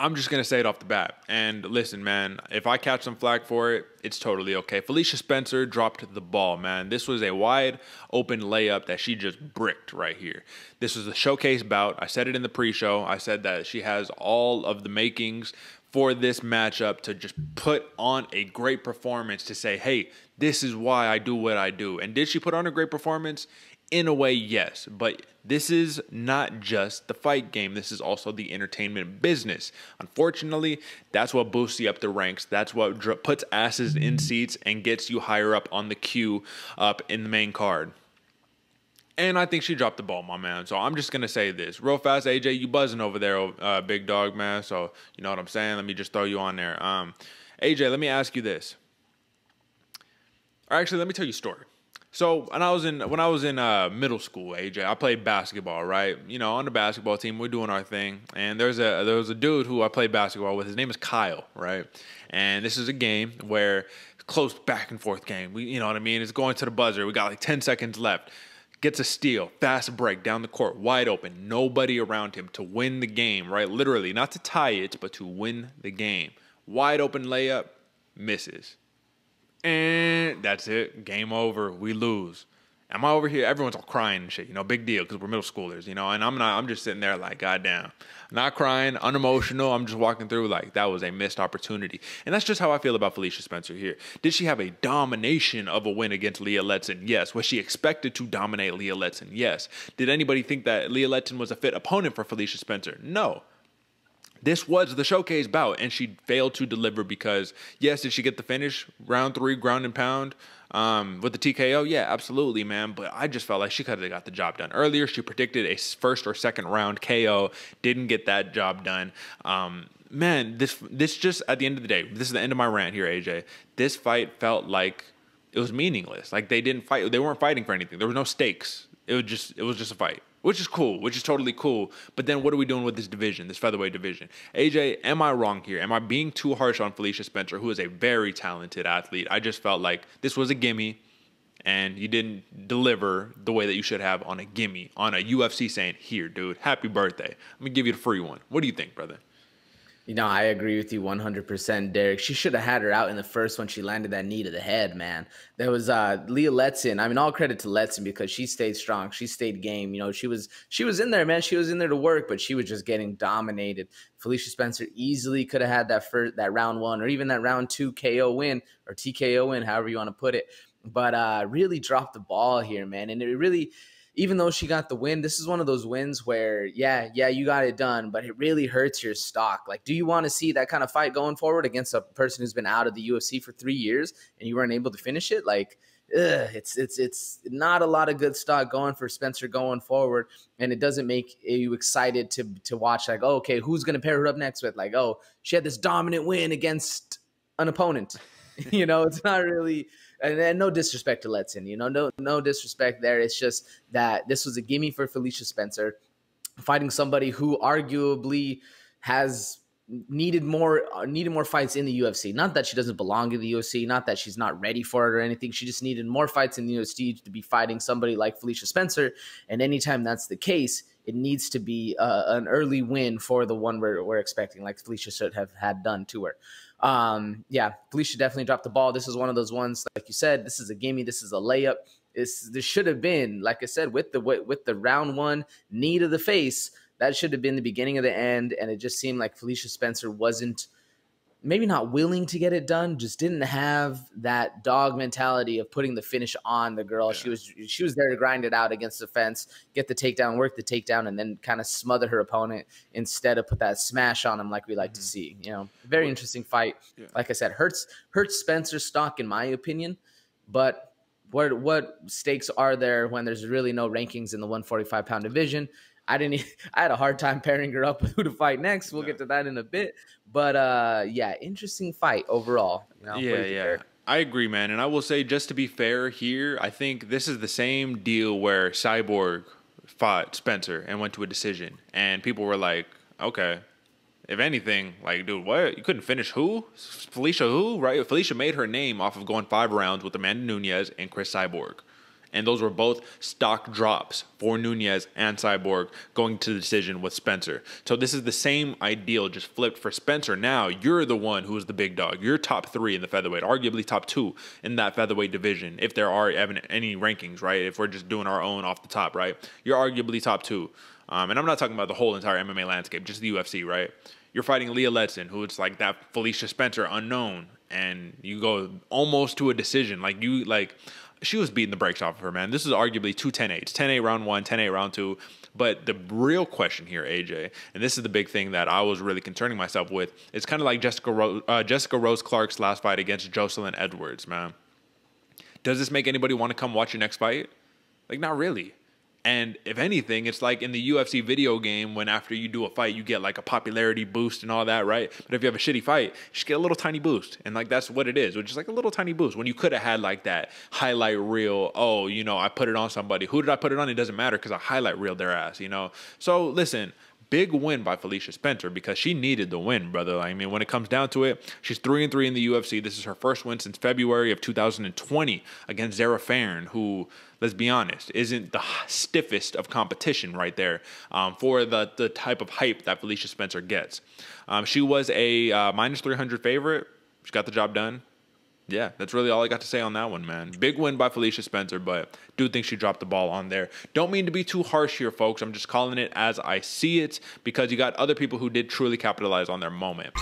I'm just gonna say it off the bat. And listen, man, if I catch some flack for it, it's totally okay. Felicia Spencer dropped the ball, man. This was a wide open layup that she just bricked right here. This was a showcase bout. I said it in the pre-show. I said that she has all of the makings for this matchup to just put on a great performance to say, hey, this is why I do what I do. And did she put on a great performance? in a way, yes, but this is not just the fight game. This is also the entertainment business. Unfortunately, that's what boosts you up the ranks. That's what dr- puts asses in seats and gets you higher up on the queue up in the main card. And I think she dropped the ball, my man. So I'm just gonna say this real fast, AJ. You buzzing over there, oh, uh, big dog, man. So you know what I'm saying. Let me just throw you on there. Um, AJ, let me ask you this. Or actually, let me tell you a story. So when I was in when I was in uh, middle school, AJ, I played basketball, right? You know, on the basketball team, we're doing our thing, and there's a there was a dude who I played basketball with. His name is Kyle, right? And this is a game where close back and forth game. We, you know what I mean? It's going to the buzzer. We got like ten seconds left. Gets a steal, fast break down the court, wide open, nobody around him to win the game, right? Literally, not to tie it, but to win the game. Wide open layup, misses and that's it. Game over. We lose. Am I over here? Everyone's all crying and shit. You know, big deal because we're middle schoolers. You know, and I'm not. I'm just sitting there like, goddamn, not crying, unemotional. I'm just walking through like that was a missed opportunity, and that's just how I feel about Felicia Spencer here. Did she have a domination of a win against Leah Letson? Yes. Was she expected to dominate Leah Letson? Yes. Did anybody think that Leah Letson was a fit opponent for Felicia Spencer? No this was the showcase bout, and she failed to deliver because yes, did she get the finish round three ground and pound um, with the TKO? Yeah, absolutely, man. But I just felt like she could have got the job done earlier. She predicted a first or second round KO, didn't get that job done. Um, man, this this just at the end of the day, this is the end of my rant here, AJ. This fight felt like it was meaningless. Like they didn't fight; they weren't fighting for anything. There was no stakes. It was just it was just a fight which is cool, which is totally cool. But then what are we doing with this division, this featherweight division? AJ, am I wrong here? Am I being too harsh on Felicia Spencer, who is a very talented athlete? I just felt like this was a gimme and you didn't deliver the way that you should have on a gimme, on a UFC saying, here, dude, happy birthday. Let me give you the free one. What do you think, brother? You know, I agree with you 100%, Derek. She should have had her out in the first one. She landed that knee to the head, man. There was uh, Leah Letson. I mean, all credit to Letson because she stayed strong. She stayed game. You know, she was she was in there, man. She was in there to work, but she was just getting dominated. Felicia Spencer easily could have had that first that round one or even that round two KO win or TKO win, however you want to put it. But uh, really dropped the ball here, man. And it really even though she got the win, this is one of those wins where, yeah, yeah, you got it done, but it really hurts your stock. Like, do you want to see that kind of fight going forward against a person who's been out of the UFC for three years and you weren't able to finish it? Like, ugh, it's it's it's not a lot of good stock going for Spencer going forward, and it doesn't make you excited to to watch. Like, oh, okay, who's gonna pair her up next with? Like, oh, she had this dominant win against an opponent. you know, it's not really and, and no disrespect to Letson, you know, no no disrespect there. It's just that this was a gimme for Felicia Spencer, fighting somebody who arguably has needed more uh, needed more fights in the UFC. Not that she doesn't belong in the UFC, not that she's not ready for it or anything. She just needed more fights in the UFC to be fighting somebody like Felicia Spencer. And anytime that's the case, it needs to be uh, an early win for the one we're, we're expecting, like Felicia should have had done to her. Um, yeah, Felicia definitely dropped the ball. This is one of those ones, like you said, this is a gimme, this is a layup. This, this should have been, like I said, with the with the round one knee to the face that should have been the beginning of the end. And it just seemed like Felicia Spencer wasn't maybe not willing to get it done, just didn't have that dog mentality of putting the finish on the girl. Yeah. She was she was there to grind it out against the fence, get the takedown, work the takedown, and then kind of smother her opponent instead of put that smash on him like we like mm-hmm. to see. You know, very well, interesting fight. Yeah. Like I said, hurts hurts Spencer stock in my opinion, but what what stakes are there when there's really no rankings in the 145 pound division? I didn't. I had a hard time pairing her up with who to fight next. We'll yeah. get to that in a bit. But uh, yeah, interesting fight overall. You know, yeah, yeah. I agree, man. And I will say, just to be fair here, I think this is the same deal where Cyborg fought Spencer and went to a decision, and people were like, okay. If anything, like, dude, what? You couldn't finish who? Felicia who? Right? Felicia made her name off of going five rounds with Amanda Nunez and Chris Cyborg. And those were both stock drops for Nunez and Cyborg going to the decision with Spencer. So this is the same ideal, just flipped for Spencer. Now you're the one who is the big dog. You're top three in the featherweight, arguably top two in that featherweight division, if there are any rankings, right? If we're just doing our own off the top, right? You're arguably top two. Um, and I'm not talking about the whole entire MMA landscape, just the UFC, right? You're fighting Leah Letson, who is like that Felicia Spencer unknown, and you go almost to a decision. Like you, like she was beating the brakes off of her, man. This is arguably two 10 8s 10 8 round one, 10 8 round two. But the real question here, AJ, and this is the big thing that I was really concerning myself with, it's kind of like Jessica, Ro- uh, Jessica Rose Clark's last fight against Jocelyn Edwards, man. Does this make anybody want to come watch your next fight? Like, not really. And if anything, it's like in the UFC video game when after you do a fight, you get like a popularity boost and all that, right? But if you have a shitty fight, you just get a little tiny boost. And like that's what it is, which is like a little tiny boost when you could have had like that highlight reel. Oh, you know, I put it on somebody. Who did I put it on? It doesn't matter because I highlight reel their ass, you know? So listen, Big win by Felicia Spencer because she needed the win, brother. I mean, when it comes down to it, she's 3 and 3 in the UFC. This is her first win since February of 2020 against Zara Farron, who let's be honest, isn't the stiffest of competition right there um, for the, the type of hype that Felicia Spencer gets. Um, she was a uh, minus 300 favorite. She got the job done. Yeah, that's really all I got to say on that one, man. Big win by Felicia Spencer, but do think she dropped the ball on there. Don't mean to be too harsh here, folks. I'm just calling it as I see it because you got other people who did truly capitalize on their moment.